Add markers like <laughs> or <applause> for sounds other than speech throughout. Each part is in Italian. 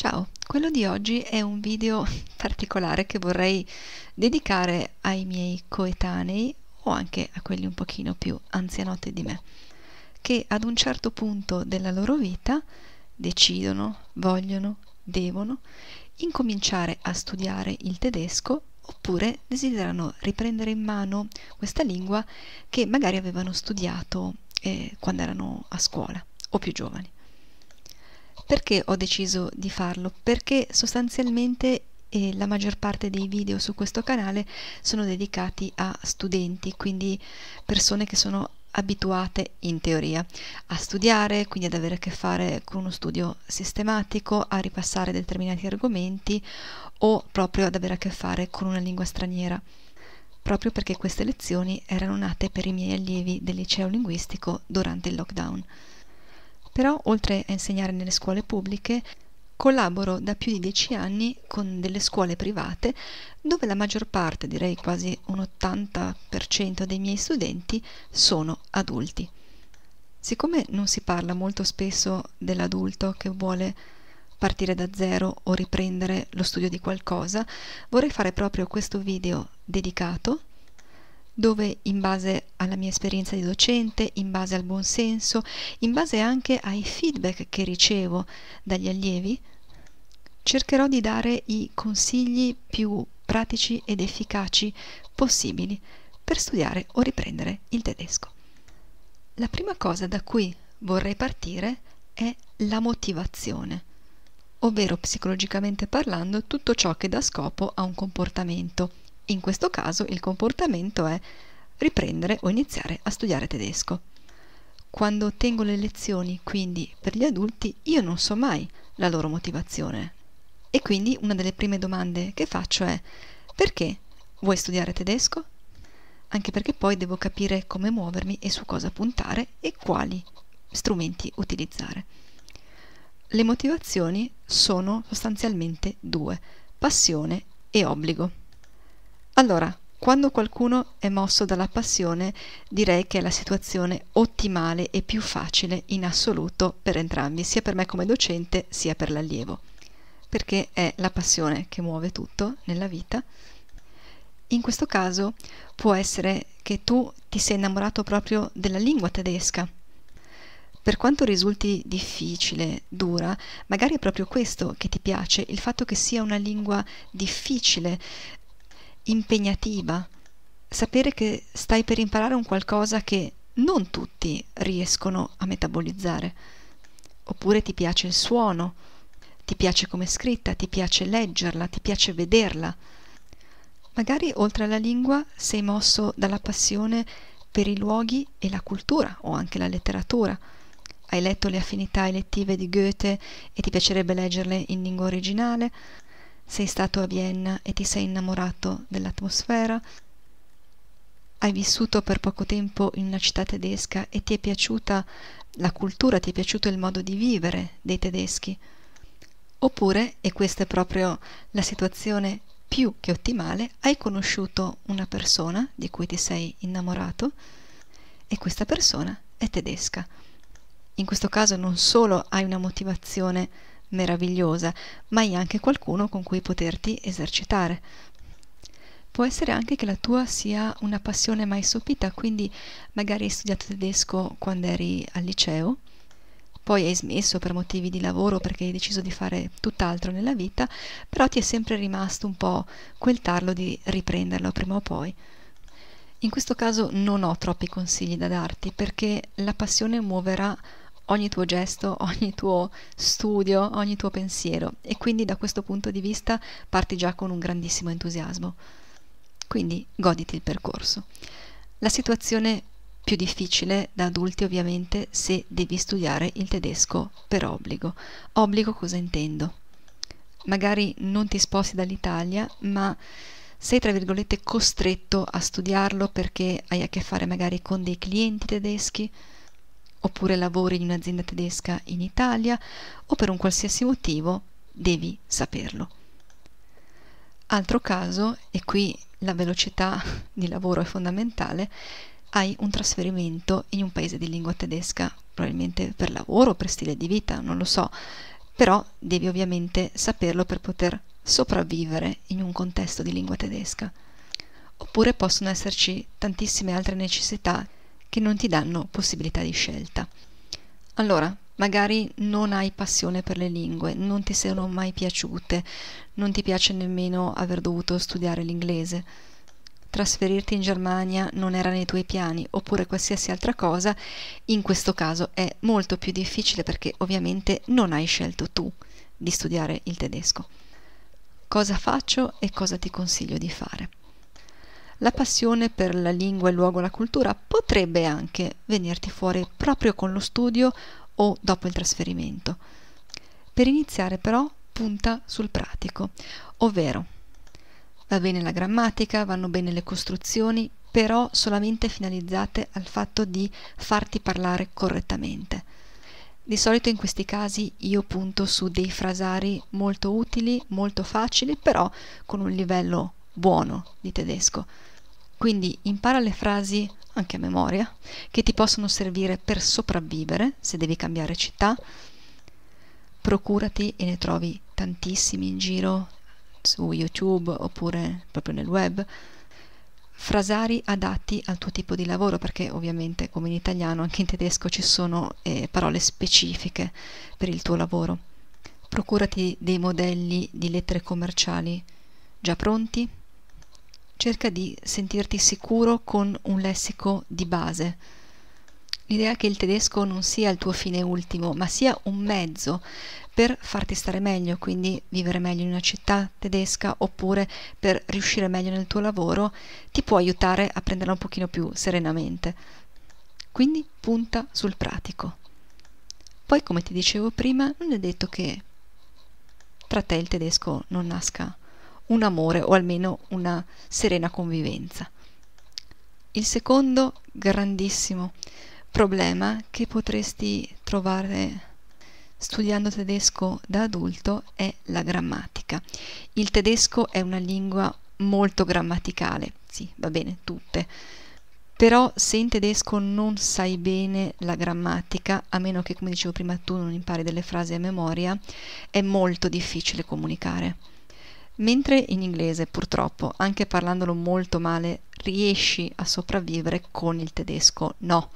Ciao, quello di oggi è un video <laughs> particolare che vorrei dedicare ai miei coetanei o anche a quelli un pochino più anzianotti di me, che ad un certo punto della loro vita decidono, vogliono, devono incominciare a studiare il tedesco oppure desiderano riprendere in mano questa lingua che magari avevano studiato eh, quando erano a scuola o più giovani. Perché ho deciso di farlo? Perché sostanzialmente eh, la maggior parte dei video su questo canale sono dedicati a studenti, quindi persone che sono abituate in teoria a studiare, quindi ad avere a che fare con uno studio sistematico, a ripassare determinati argomenti o proprio ad avere a che fare con una lingua straniera, proprio perché queste lezioni erano nate per i miei allievi del liceo linguistico durante il lockdown. Però, oltre a insegnare nelle scuole pubbliche, collaboro da più di dieci anni con delle scuole private dove la maggior parte, direi quasi un 80% dei miei studenti, sono adulti. Siccome non si parla molto spesso dell'adulto che vuole partire da zero o riprendere lo studio di qualcosa, vorrei fare proprio questo video dedicato dove in base alla mia esperienza di docente, in base al buon senso, in base anche ai feedback che ricevo dagli allievi, cercherò di dare i consigli più pratici ed efficaci possibili per studiare o riprendere il tedesco. La prima cosa da cui vorrei partire è la motivazione, ovvero psicologicamente parlando tutto ciò che dà scopo a un comportamento in questo caso il comportamento è riprendere o iniziare a studiare tedesco. Quando tengo le lezioni, quindi per gli adulti, io non so mai la loro motivazione. E quindi una delle prime domande che faccio è perché vuoi studiare tedesco? Anche perché poi devo capire come muovermi e su cosa puntare e quali strumenti utilizzare. Le motivazioni sono sostanzialmente due, passione e obbligo. Allora, quando qualcuno è mosso dalla passione, direi che è la situazione ottimale e più facile in assoluto per entrambi, sia per me come docente sia per l'allievo, perché è la passione che muove tutto nella vita. In questo caso può essere che tu ti sei innamorato proprio della lingua tedesca. Per quanto risulti difficile, dura, magari è proprio questo che ti piace, il fatto che sia una lingua difficile, impegnativa, sapere che stai per imparare un qualcosa che non tutti riescono a metabolizzare. Oppure ti piace il suono, ti piace come è scritta, ti piace leggerla, ti piace vederla. Magari oltre alla lingua sei mosso dalla passione per i luoghi e la cultura o anche la letteratura. Hai letto le affinità elettive di Goethe e ti piacerebbe leggerle in lingua originale sei stato a Vienna e ti sei innamorato dell'atmosfera? Hai vissuto per poco tempo in una città tedesca e ti è piaciuta la cultura, ti è piaciuto il modo di vivere dei tedeschi? Oppure, e questa è proprio la situazione più che ottimale, hai conosciuto una persona di cui ti sei innamorato e questa persona è tedesca. In questo caso non solo hai una motivazione meravigliosa, ma hai anche qualcuno con cui poterti esercitare. Può essere anche che la tua sia una passione mai sopita, quindi magari hai studiato tedesco quando eri al liceo, poi hai smesso per motivi di lavoro perché hai deciso di fare tutt'altro nella vita, però ti è sempre rimasto un po' quel tarlo di riprenderlo prima o poi. In questo caso non ho troppi consigli da darti perché la passione muoverà ogni tuo gesto, ogni tuo studio, ogni tuo pensiero e quindi da questo punto di vista parti già con un grandissimo entusiasmo. Quindi goditi il percorso. La situazione più difficile da adulti ovviamente se devi studiare il tedesco per obbligo. Obbligo cosa intendo? Magari non ti sposti dall'Italia, ma sei tra virgolette costretto a studiarlo perché hai a che fare magari con dei clienti tedeschi, oppure lavori in un'azienda tedesca in Italia o per un qualsiasi motivo devi saperlo. Altro caso, e qui la velocità di lavoro è fondamentale, hai un trasferimento in un paese di lingua tedesca, probabilmente per lavoro, per stile di vita, non lo so, però devi ovviamente saperlo per poter sopravvivere in un contesto di lingua tedesca. Oppure possono esserci tantissime altre necessità che non ti danno possibilità di scelta. Allora, magari non hai passione per le lingue, non ti sono mai piaciute, non ti piace nemmeno aver dovuto studiare l'inglese. Trasferirti in Germania non era nei tuoi piani, oppure qualsiasi altra cosa, in questo caso è molto più difficile perché ovviamente non hai scelto tu di studiare il tedesco. Cosa faccio e cosa ti consiglio di fare? la passione per la lingua, il luogo, la cultura potrebbe anche venirti fuori proprio con lo studio o dopo il trasferimento. Per iniziare però punta sul pratico, ovvero va bene la grammatica, vanno bene le costruzioni, però solamente finalizzate al fatto di farti parlare correttamente. Di solito in questi casi io punto su dei frasari molto utili, molto facili, però con un livello buono di tedesco. Quindi impara le frasi anche a memoria che ti possono servire per sopravvivere se devi cambiare città. Procurati e ne trovi tantissimi in giro su YouTube oppure proprio nel web. Frasari adatti al tuo tipo di lavoro, perché ovviamente come in italiano anche in tedesco ci sono eh, parole specifiche per il tuo lavoro. Procurati dei modelli di lettere commerciali già pronti cerca di sentirti sicuro con un lessico di base. L'idea che il tedesco non sia il tuo fine ultimo, ma sia un mezzo per farti stare meglio, quindi vivere meglio in una città tedesca oppure per riuscire meglio nel tuo lavoro, ti può aiutare a prenderla un pochino più serenamente. Quindi punta sul pratico. Poi, come ti dicevo prima, non è detto che tra te il tedesco non nasca un amore o almeno una serena convivenza. Il secondo grandissimo problema che potresti trovare studiando tedesco da adulto è la grammatica. Il tedesco è una lingua molto grammaticale, sì, va bene, tutte. Però se in tedesco non sai bene la grammatica, a meno che come dicevo prima tu non impari delle frasi a memoria, è molto difficile comunicare. Mentre in inglese, purtroppo, anche parlandolo molto male, riesci a sopravvivere con il tedesco no,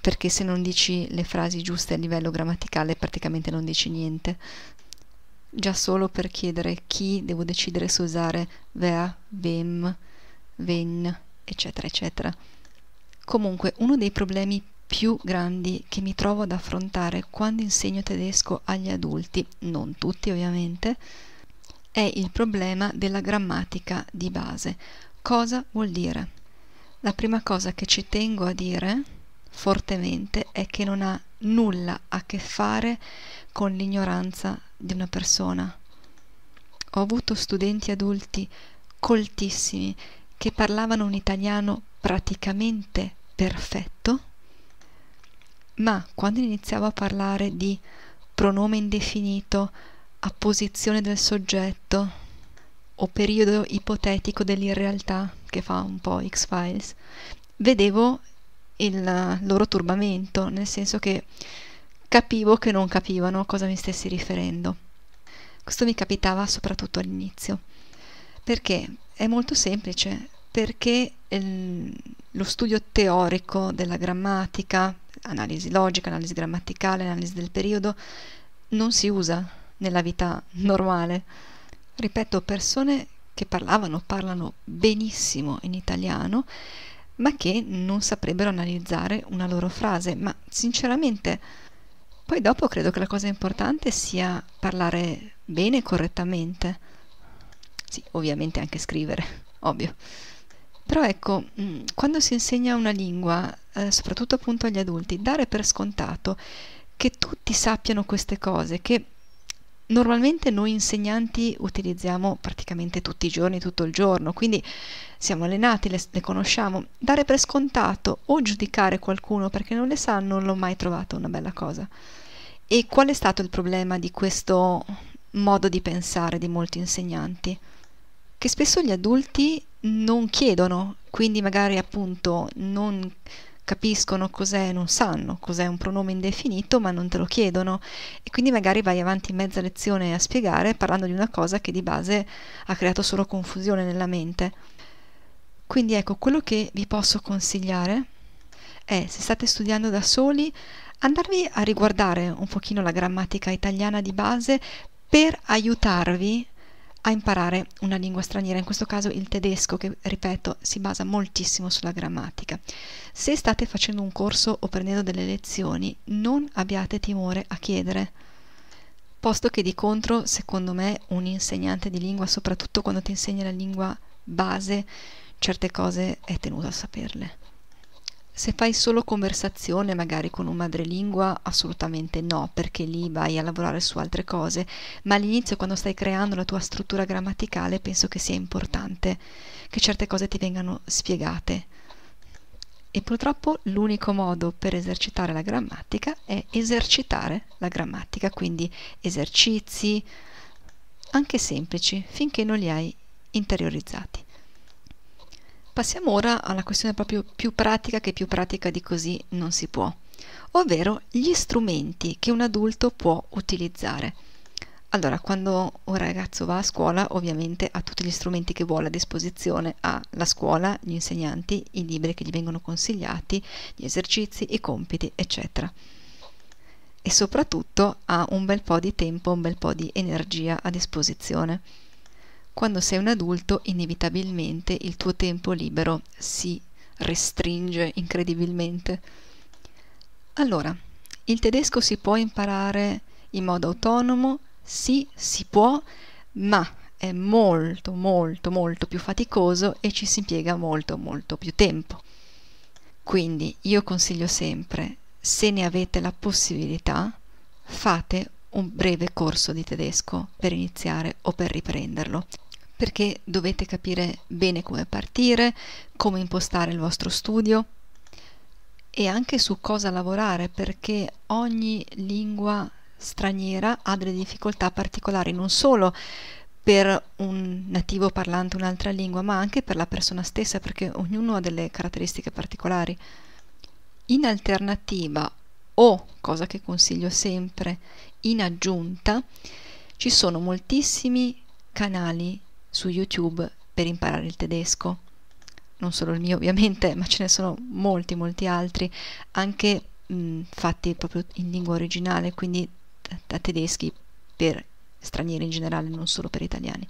perché se non dici le frasi giuste a livello grammaticale praticamente non dici niente. Già solo per chiedere chi devo decidere se usare wer, wem, wen, eccetera, eccetera. Comunque, uno dei problemi più grandi che mi trovo ad affrontare quando insegno tedesco agli adulti, non tutti ovviamente, è il problema della grammatica di base. Cosa vuol dire? La prima cosa che ci tengo a dire fortemente è che non ha nulla a che fare con l'ignoranza di una persona. Ho avuto studenti adulti coltissimi che parlavano un italiano praticamente perfetto, ma quando iniziavo a parlare di pronome indefinito, apposizione del soggetto o periodo ipotetico dell'irrealtà che fa un po' X-Files, vedevo il loro turbamento, nel senso che capivo che non capivano a cosa mi stessi riferendo. Questo mi capitava soprattutto all'inizio. Perché? È molto semplice, perché il, lo studio teorico della grammatica, analisi logica, analisi grammaticale, analisi del periodo, non si usa nella vita normale. Ripeto, persone che parlavano, parlano benissimo in italiano, ma che non saprebbero analizzare una loro frase. Ma sinceramente, poi dopo credo che la cosa importante sia parlare bene e correttamente. Sì, ovviamente anche scrivere, <laughs> ovvio. Però ecco, mm, quando si insegna una lingua, eh, soprattutto appunto agli adulti, dare per scontato che tutti sappiano queste cose, che normalmente noi insegnanti utilizziamo praticamente tutti i giorni, tutto il giorno, quindi siamo allenati, le, le conosciamo. Dare per scontato o giudicare qualcuno perché non le sa non l'ho mai trovato una bella cosa. E qual è stato il problema di questo modo di pensare di molti insegnanti? Che spesso gli adulti non chiedono, quindi magari appunto non capiscono cos'è, non sanno cos'è un pronome indefinito, ma non te lo chiedono e quindi magari vai avanti in mezza lezione a spiegare parlando di una cosa che di base ha creato solo confusione nella mente. Quindi ecco, quello che vi posso consigliare è, se state studiando da soli, andarvi a riguardare un pochino la grammatica italiana di base per aiutarvi a imparare una lingua straniera, in questo caso il tedesco che, ripeto, si basa moltissimo sulla grammatica. Se state facendo un corso o prendendo delle lezioni, non abbiate timore a chiedere, posto che di contro, secondo me, un insegnante di lingua, soprattutto quando ti insegna la lingua base, certe cose è tenuto a saperle. Se fai solo conversazione magari con un madrelingua, assolutamente no, perché lì vai a lavorare su altre cose, ma all'inizio quando stai creando la tua struttura grammaticale penso che sia importante che certe cose ti vengano spiegate. E purtroppo l'unico modo per esercitare la grammatica è esercitare la grammatica, quindi esercizi anche semplici finché non li hai interiorizzati. Passiamo ora alla questione proprio più pratica che più pratica di così non si può, ovvero gli strumenti che un adulto può utilizzare. Allora, quando un ragazzo va a scuola, ovviamente ha tutti gli strumenti che vuole a disposizione, ha la scuola, gli insegnanti, i libri che gli vengono consigliati, gli esercizi, i compiti, eccetera. E soprattutto ha un bel po' di tempo, un bel po' di energia a disposizione. Quando sei un adulto, inevitabilmente il tuo tempo libero si restringe incredibilmente. Allora, il tedesco si può imparare in modo autonomo? Sì, si può, ma è molto, molto, molto più faticoso e ci si impiega molto, molto più tempo. Quindi io consiglio sempre, se ne avete la possibilità, fate un breve corso di tedesco per iniziare o per riprenderlo perché dovete capire bene come partire, come impostare il vostro studio e anche su cosa lavorare perché ogni lingua straniera ha delle difficoltà particolari non solo per un nativo parlante un'altra lingua ma anche per la persona stessa perché ognuno ha delle caratteristiche particolari. In alternativa o, cosa che consiglio sempre, in aggiunta ci sono moltissimi canali su YouTube per imparare il tedesco. Non solo il mio ovviamente, ma ce ne sono molti, molti altri, anche mh, mm, fatti proprio in lingua originale, quindi da tedeschi per stranieri in generale, non solo per italiani.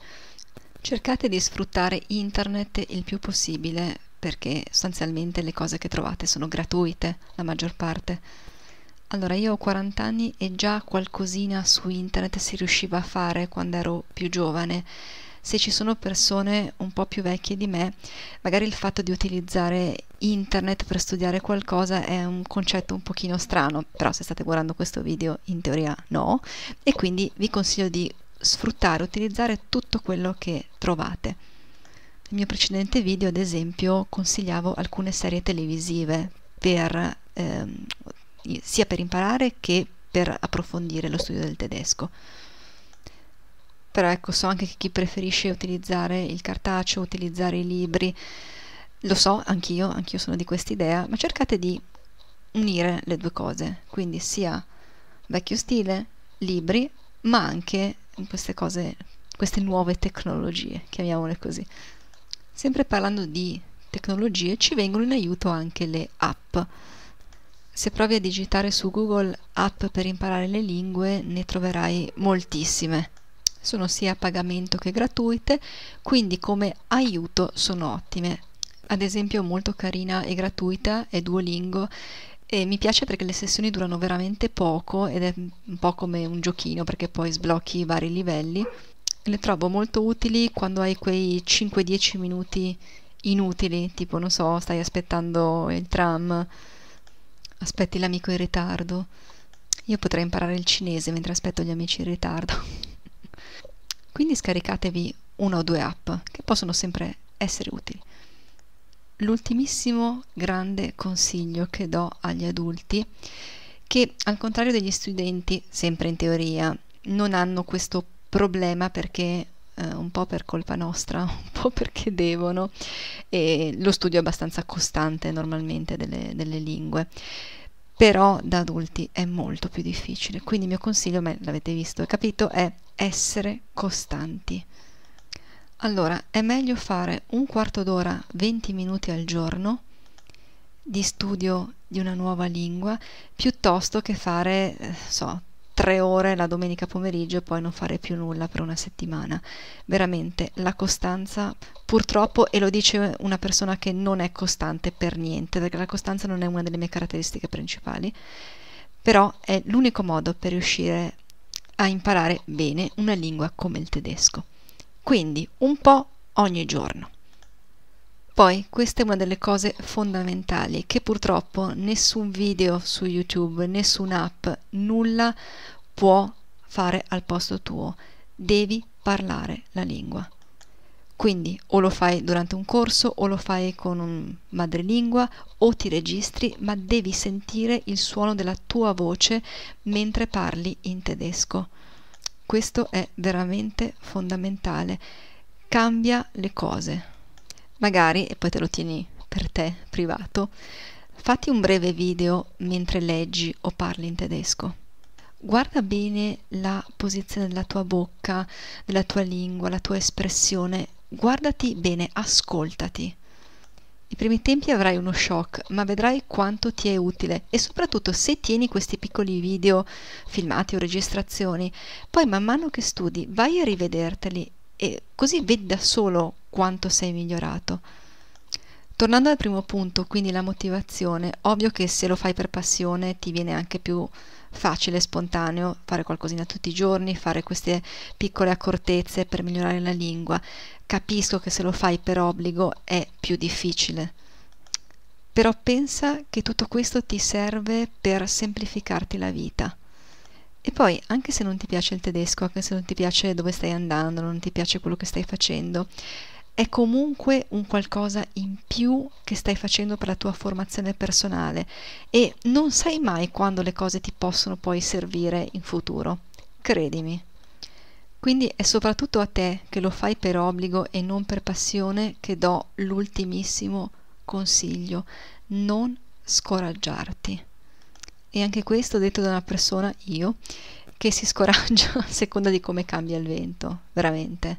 Cercate di sfruttare internet il più possibile perché sostanzialmente le cose che trovate sono gratuite, la maggior parte. Allora, io ho 40 anni e già qualcosina su internet si riusciva a fare quando ero più giovane se ci sono persone un po' più vecchie di me, magari il fatto di utilizzare internet per studiare qualcosa è un concetto un pochino strano, però se state guardando questo video in teoria no, e quindi vi consiglio di sfruttare, utilizzare tutto quello che trovate. Nel mio precedente video, ad esempio, consigliavo alcune serie televisive per, ehm, sia per imparare che per approfondire lo studio del tedesco però ecco so anche che chi preferisce utilizzare il cartaceo, utilizzare i libri, lo so anch'io, anch'io sono di questa idea, ma cercate di unire le due cose, quindi sia vecchio stile, libri, ma anche queste cose, queste nuove tecnologie, chiamiamole così. Sempre parlando di tecnologie, ci vengono in aiuto anche le app. Se provi a digitare su Google app per imparare le lingue, ne troverai moltissime sono sia a pagamento che gratuite, quindi come aiuto sono ottime. Ad esempio molto carina e gratuita è Duolingo e mi piace perché le sessioni durano veramente poco ed è un po' come un giochino perché poi sblocchi i vari livelli. Le trovo molto utili quando hai quei 5-10 minuti inutili, tipo non so, stai aspettando il tram, aspetti l'amico in ritardo. Io potrei imparare il cinese mentre aspetto gli amici in ritardo. <laughs> Quindi scaricatevi una o due app che possono sempre essere utili. L'ultimissimo grande consiglio che do agli adulti, che al contrario degli studenti, sempre in teoria, non hanno questo problema perché eh, un po' per colpa nostra, <laughs> un po' perché devono, e lo studio è abbastanza costante normalmente delle, delle lingue però da adulti è molto più difficile. Quindi il mio consiglio, l'avete visto e capito, è essere costanti. Allora, è meglio fare un quarto d'ora, 20 minuti al giorno di studio di una nuova lingua, piuttosto che fare, eh, so, tre ore la domenica pomeriggio e poi non fare più nulla per una settimana. Veramente, la costanza, purtroppo, e lo dice una persona che non è costante per niente, perché la costanza non è una delle mie caratteristiche principali, però è l'unico modo per riuscire a imparare bene una lingua come il tedesco. Quindi un po' ogni giorno. Poi questa è una delle cose fondamentali che purtroppo nessun video su YouTube, nessun'app, nulla può fare al posto tuo. Devi parlare la lingua. Quindi o lo fai durante un corso o lo fai con un madrelingua o ti registri, ma devi sentire il suono della tua voce mentre parli in tedesco. Questo è veramente fondamentale. Cambia le cose. Magari, e poi te lo tieni per te privato, fatti un breve video mentre leggi o parli in tedesco. Guarda bene la posizione della tua bocca, della tua lingua, la tua espressione Guardati bene, ascoltati. I primi tempi avrai uno shock, ma vedrai quanto ti è utile e soprattutto se tieni questi piccoli video filmati o registrazioni, poi man mano che studi vai a rivederteli e così vedi da solo quanto sei migliorato. Tornando al primo punto, quindi la motivazione, ovvio che se lo fai per passione ti viene anche più facile, spontaneo fare qualcosina tutti i giorni, fare queste piccole accortezze per migliorare la lingua. Capisco che se lo fai per obbligo è più difficile. Però pensa che tutto questo ti serve per semplificarti la vita. E poi, anche se non ti piace il tedesco, anche se non ti piace dove stai andando, non ti piace quello che stai facendo, è comunque un qualcosa in più che stai facendo per la tua formazione personale e non sai mai quando le cose ti possono poi servire in futuro, credimi. Quindi è soprattutto a te che lo fai per obbligo e non per passione che do l'ultimissimo consiglio, non scoraggiarti. E anche questo detto da una persona, io, che si scoraggia <laughs> a seconda di come cambia il vento, veramente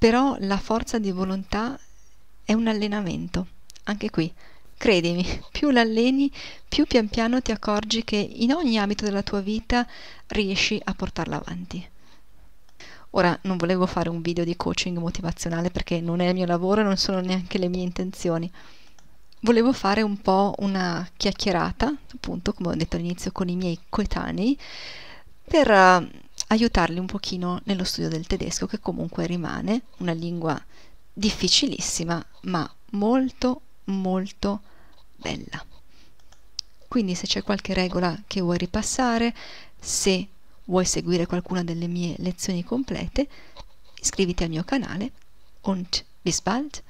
però la forza di volontà è un allenamento, anche qui. Credimi, <laughs> più l'alleni, più pian piano ti accorgi che in ogni ambito della tua vita riesci a portarla avanti. Ora non volevo fare un video di coaching motivazionale perché non è il mio lavoro e non sono neanche le mie intenzioni. Volevo fare un po' una chiacchierata, appunto, come ho detto all'inizio, con i miei coetanei, per aiutarli un pochino nello studio del tedesco che comunque rimane una lingua difficilissima ma molto molto bella. Quindi se c'è qualche regola che vuoi ripassare, se vuoi seguire qualcuna delle mie lezioni complete, iscriviti al mio canale und bis bald